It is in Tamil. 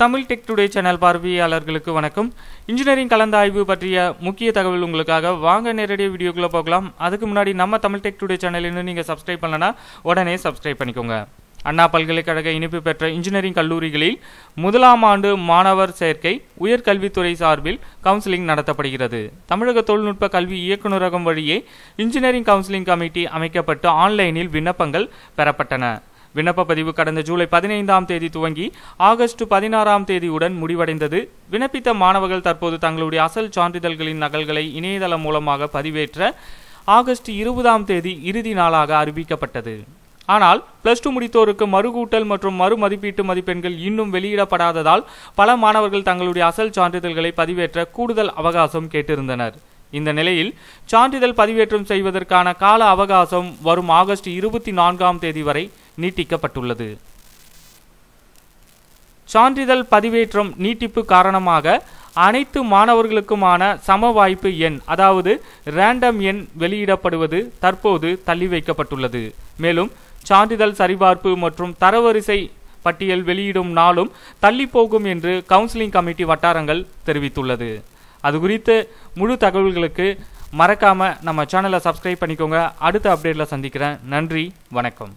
தமிழ் டெக் டுடே சேனல் பார்வையாளர்களுக்கு வணக்கம் இன்ஜினியரிங் கலந்தாய்வு பற்றிய முக்கிய தகவல் உங்களுக்காக வாங்க நேரடியாக வீடியோக்குள்ளே போகலாம் அதுக்கு முன்னாடி நம்ம தமிழ் டெக் டுடே சேனல் இன்னும் நீங்கள் சப்ஸ்கிரைப் பண்ணனா உடனே சப்ஸ்கிரைப் பண்ணிக்கோங்க அண்ணா பல்கலைக்கழக இணைப்பு பெற்ற இன்ஜினியரிங் கல்லூரிகளில் முதலாம் ஆண்டு மாணவர் சேர்க்கை உயர்கல்வித்துறை சார்பில் கவுன்சிலிங் நடத்தப்படுகிறது தமிழக தொழில்நுட்ப கல்வி இயக்குநரகம் வழியே இன்ஜினியரிங் கவுன்சிலிங் கமிட்டி அமைக்கப்பட்டு ஆன்லைனில் விண்ணப்பங்கள் பெறப்பட்டன விண்ணப்ப பதிவு கடந்த ஜூலை பதினைந்தாம் தேதி துவங்கி ஆகஸ்ட் பதினாறாம் தேதியுடன் முடிவடைந்தது விண்ணப்பித்த மாணவர்கள் தற்போது தங்களுடைய அசல் சான்றிதழ்களின் நகல்களை இணையதளம் மூலமாக பதிவேற்ற ஆகஸ்ட் இருபதாம் தேதி இறுதி நாளாக அறிவிக்கப்பட்டது ஆனால் பிளஸ் டூ முடித்தோருக்கு மறுகூட்டல் மற்றும் மறு மதிப்பீட்டு மதிப்பெண்கள் இன்னும் வெளியிடப்படாததால் பல மாணவர்கள் தங்களுடைய அசல் சான்றிதழ்களை பதிவேற்ற கூடுதல் அவகாசம் கேட்டிருந்தனர் இந்த நிலையில் சான்றிதழ் பதிவேற்றம் செய்வதற்கான கால அவகாசம் வரும் ஆகஸ்ட் இருபத்தி நான்காம் தேதி வரை நீட்டிக்கப்பட்டுள்ளது சான்றிதழ் பதிவேற்றம் நீட்டிப்பு காரணமாக அனைத்து மாணவர்களுக்குமான சம வாய்ப்பு எண் அதாவது ரேண்டம் எண் வெளியிடப்படுவது தற்போது தள்ளி வைக்கப்பட்டுள்ளது மேலும் சான்றிதழ் சரிபார்ப்பு மற்றும் தரவரிசை பட்டியல் வெளியிடும் நாளும் தள்ளி போகும் என்று கவுன்சிலிங் கமிட்டி வட்டாரங்கள் தெரிவித்துள்ளது அது குறித்து முழு தகவல்களுக்கு மறக்காமல் நம்ம சேனலை சப்ஸ்கிரைப் பண்ணிக்கோங்க அடுத்த அப்டேட்டில் சந்திக்கிறேன் நன்றி வணக்கம்